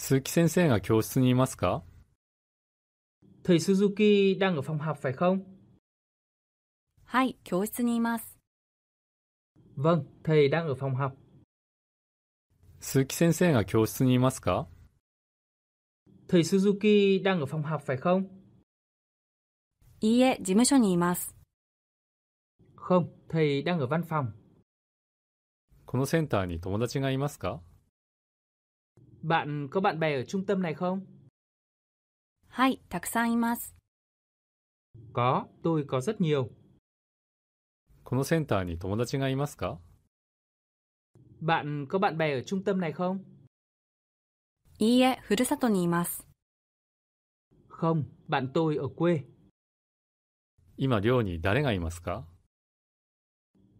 鈴木先生が教室にいますか Thầy Suzuki đang ở phòng học phải không? はい、教室にいます。Vâng, thầy đang ở phòng học. 鈴木先生が教室にいますか Thầy Suzuki đang ở phòng học phải không? いいえ、事務所にいます。Không, thầy đang ở văn phòng. このセンターに友達がいますか Bạn có bạn bè ở trung tâm này không? Có, tôi có rất nhiều. このセンターに友達がいますか Bạn có bạn bè ở trung tâm này không? Không, bạn tôi ở quê. 今寮に誰がいますか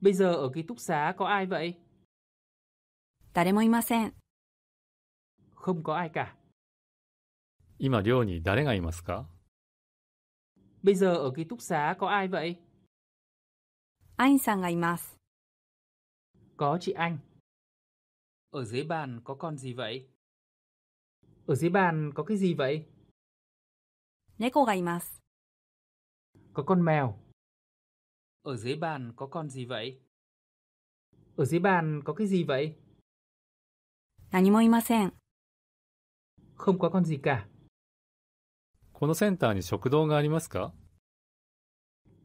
Bây giờ ở ký túc xá có ai vậy? 誰もいません。không có ai cả. 今寮に誰がいますか Bây giờ ở ký túc xá có ai vậy? Anh sang Có chị Anh. Ở dưới bàn có con gì vậy? Ở dưới bàn có cái gì vậy? Neko ga imasu. Có con mèo. Ở dưới bàn có con gì vậy? Ở dưới bàn có cái gì vậy? Nani không có con gì cả. このセンターに食堂がありますか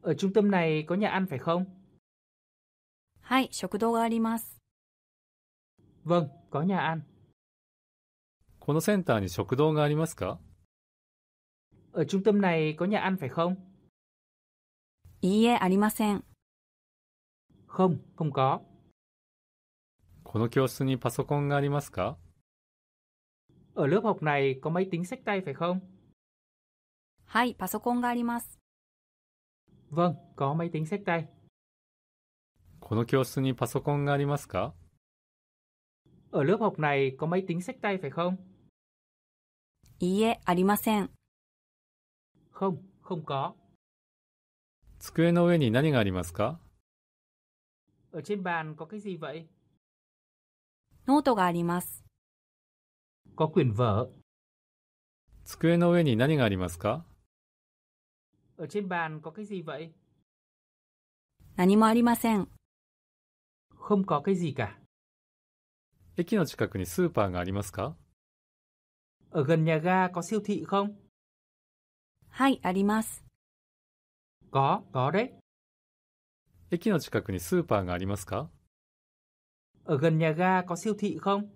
Ở trung tâm này có nhà ăn phải không? はい、食堂があります。Vâng, có nhà ăn. このセンターに食堂がありますか Ở trung tâm này có nhà ăn phải không? いいえ、ありません。Không, không có. この教室にパソコンがありますか ở lớp học này có máy tính sách tay phải không? はい、パソコンがあります。Vâng, có máy tính sách tay. この教室にパソコンがありますか Ở lớp học này có máy tính sách tay phải không? いいえ、ありません。Không, không có. 机の上に何がありますか Ở trên bàn có cái gì vậy? ノートがあります。có quyền vở. 机の上に何がありますか Ở trên bàn có cái gì vậy? Không có cái gì cả. 駅の近くにスーパーがありますか Ở gần nhà ga có siêu thị không? Có có đấy. 駅の近くにスーパーがありますか Ở gần nhà ga có siêu thị không?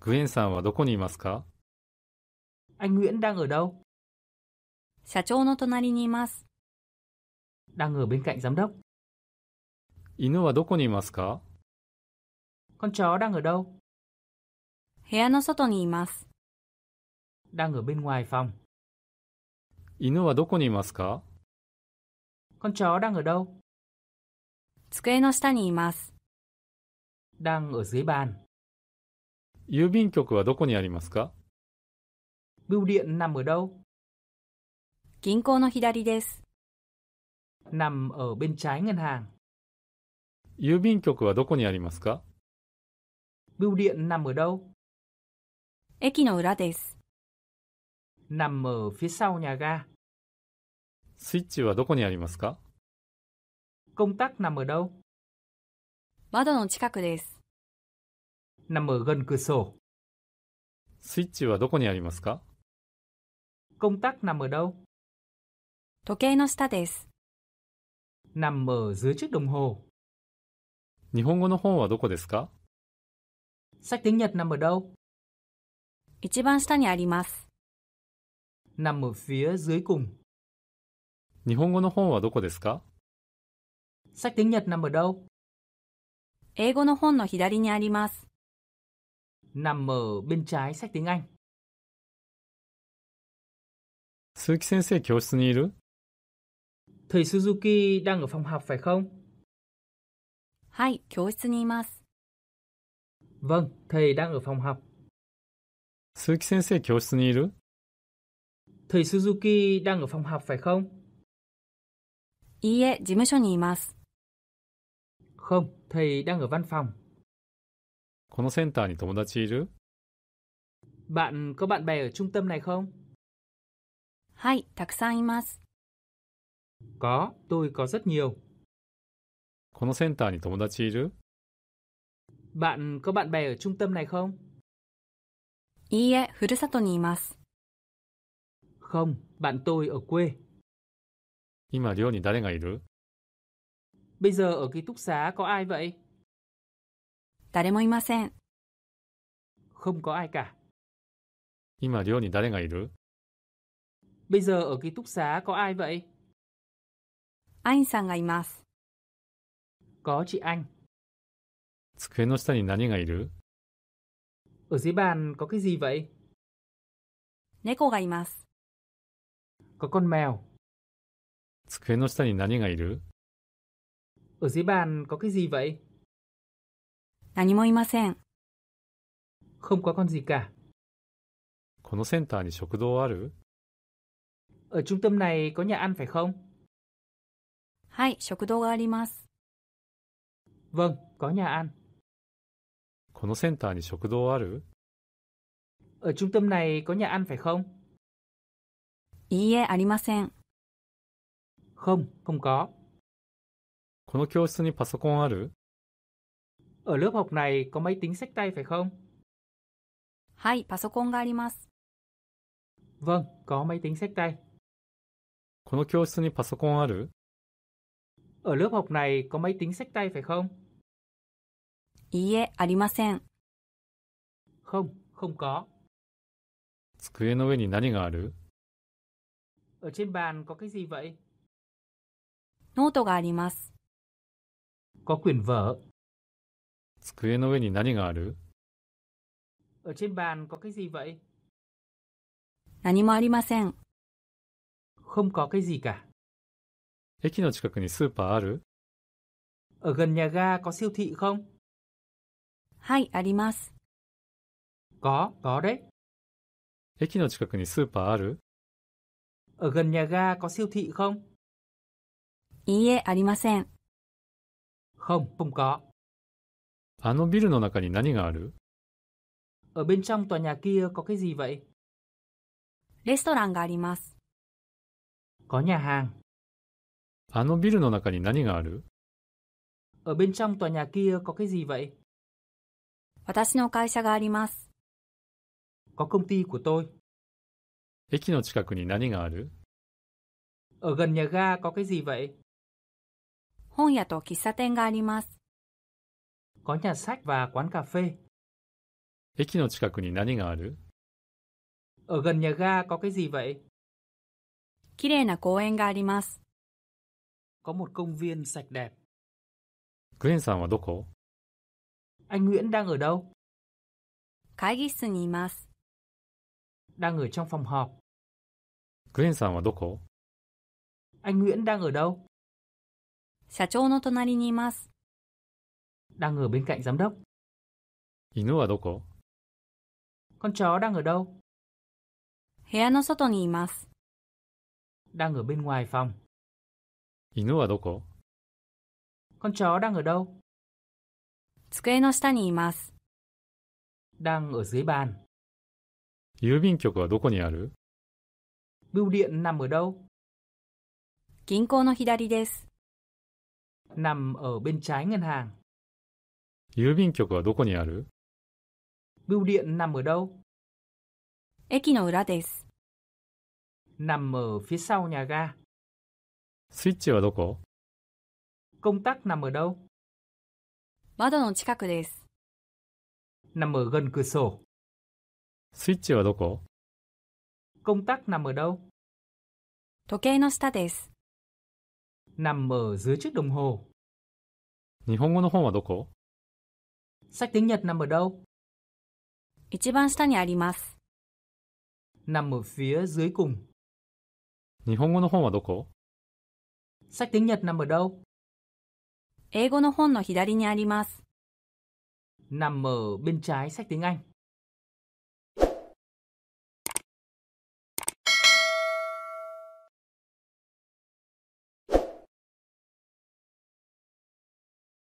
グエンさんはどこにいますか Anh Nguyễn đang ở đâu? 社長の隣にいます。Đang ở bên cạnh giám đốc. 犬はどこにいますか Con chó đang ở đâu? 部屋の外にいます。Đang ở bên ngoài phòng. 犬はどこにいますか Con chó đang ở đâu? 机の下にいます。Đang ở dưới bàn. 郵便局はどこにありますか Bưu điện nằm ở đâu? 銀行の左です。Nằm ở bên trái ngân hàng. 郵便局はどこにありますか Bưu điện nằm ở đâu? 駅の裏です。Nằm ở phía sau nhà ga. スイッチはどこにありますか Công tắc nằm ở đâu? 窓の近くです。nằm ở gần cửa sổ. Switch はどこにありますか Công tắc nằm ở đâu? nằm ở dưới chiếc đồng hồ. 日本語の本はどこですか Sách tiếng Nhật nằm ở đâu? 一番下にあります。Nằm ở phía dưới cùng. 日本語の本はどこですか Sách tiếng Nhật nằm ở đâu? 英語の本の左にあります。nằm ở bên trái sách tiếng Anh. 鈴木先生、教室にいる Thầy Suzuki đang ở phòng học phải không? Hai, Vâng, thầy đang ở phòng học. 鈴木先生、教室にいる Thầy Suzuki đang ở phòng học phải không? Không, thầy đang ở văn phòng. このセンターに友達いる Bạn có bạn bè ở trung tâm này không? はい、たくさんいます。Có, tôi có rất nhiều. このセンターに友達いる Bạn có bạn bè ở trung tâm này không? いいえ、ふるさとにいます。Không, bạn tôi ở quê. 今、寮に誰がいる Bây giờ ở ký túc xá có ai vậy? 誰もいません。Không có ai cả. 今寮に誰がいる Bây giờ ở ký túc xá có ai vậy? Anh アインさんがいます。Có chị Anh. 机の下に何がいる Ở dưới bàn có cái gì vậy? 猫がいます。Có con mèo. 机の下に何がいる Ở dưới bàn có cái gì vậy? 何もいません。Không có con gì cả. このセンターに食堂ある Ở trung tâm này có nhà ăn phải không? はい、食堂があります。Vâng, có nhà ăn. このセンターに食堂ある Ở trung tâm này có nhà ăn phải không? いいえ、ありません。Không, không có. この教室にパソコンある Ở lớp học này có máy tính sách tay phải không? はい、パソコンがあります。Vâng, có máy tính sách tay. この教室にパソコンある Ở lớp học này có máy tính sách tay phải không? いいえ、ありません。Không, không có. Ở trên bàn có cái gì vậy? ノートがあります。Có quyển vở. 机の上に何がある何もありません。駅の近くにスーパーあるはい、あります。có, có đấy. 駅の近くにスーパーある ở gần nhà ga có siêu thị không? いいえ、ありません。không, k h あのビルの中に何があるレストランがあります。あのビルの中に何がある私の会社があります。駅の近くに何がある本屋と喫茶店があります。có nhà sách và quán cà phê. Ở gần nhà ga có cái gì vậy? có một công viên sạch đẹp. Anh Nguyễn đang ở đâu? đang ở trong phòng họp. Anh Nguyễn đang ở đâu? 社長の隣にいます。đang ở bên cạnh giám đốc. Inu wa doko? Con chó đang ở đâu? Hea no soto ni imasu. Đang ở bên ngoài phòng. Inu wa doko? Con chó đang ở đâu? Tsukue no shita ni imasu. Đang ở dưới bàn. Yubin-kyoku wa doko ni aru? Bưu điện nằm ở đâu? Ginko no hidari desu. Nằm ở bên trái ngân hàng. 郵便局はどこにある Bưu điện nằm ở đâu? 駅の裏です。Nằm ở phía sau nhà ga. スイッチはどこ Công tắc nằm ở đâu? 窓の近くです。Nằm ở gần cửa sổ. スイッチはどこ Công tắc nằm ở đâu? 時計の下です。Nằm ở dưới chiếc đồng hồ. 日本語の本はどこ Sách tiếng Nhật nằm ở đâu? 一番下にあります。nằm ở phía dưới cùng. 日本語の本はどこ Sách tiếng Nhật nằm ở đâu? 英語の本の左にあります。nằm ở bên trái sách tiếng Anh.